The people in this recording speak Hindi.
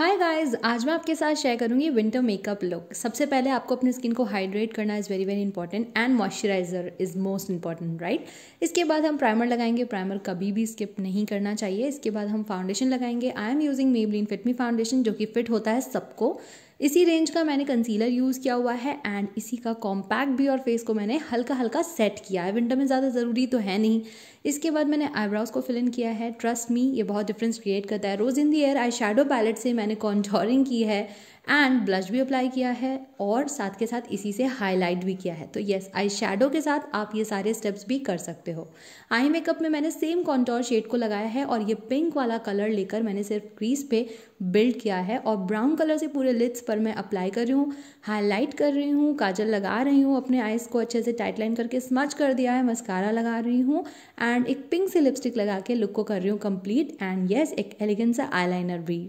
हाय गाइस आज मैं आपके साथ शेयर करूंगी विंटर मेकअप लुक सबसे पहले आपको अपनी स्किन को हाइड्रेट करना is very very important and moisturiser is most important right इसके बाद हम प्राइमर लगाएंगे प्राइमर कभी भी स्किप नहीं करना चाहिए इसके बाद हम फाउंडेशन लगाएंगे I am using Maybelline fit me foundation जो कि फिट होता है सबको इसी रेंज का मैंने कंसीलर यूज़ किया हुआ है एंड इसी का कॉम्पैक्ट भी और फेस को मैंने हल्का हल्का सेट किया है विंटर में ज़्यादा ज़रूरी तो है नहीं इसके बाद मैंने आईब्राउज़ को फिल इन किया है ट्रस्ट मी ये बहुत डिफरेंस क्रिएट करता है rose in the air eye shadow palette से मैंने कॉन्टोरिंग की है एंड ब्लश भी अप्लाई किया है और साथ के साथ इसी से हाईलाइट भी किया है तो येस आई शेडो के साथ आप ये सारे स्टेप्स भी कर सकते हो आई मेकअप में मैंने सेम कॉन्टोर शेड को लगाया है और ये पिंक वाला कलर लेकर मैंने सिर्फ क्रीज पे बिल्ड किया है और ब्राउन कलर से पूरे लिप्स पर मैं अप्लाई कर रही हूँ हाईलाइट कर रही हूँ काजल लगा रही हूँ अपने आइज़ को अच्छे से टाइट लाइन करके स्मच कर दिया है मस्कारा लगा रही हूँ एंड एक पिंक से लिपस्टिक लगा के लुक को कर रही हूँ कंप्लीट एंड येस एक एलिगेंट आई लाइनर भी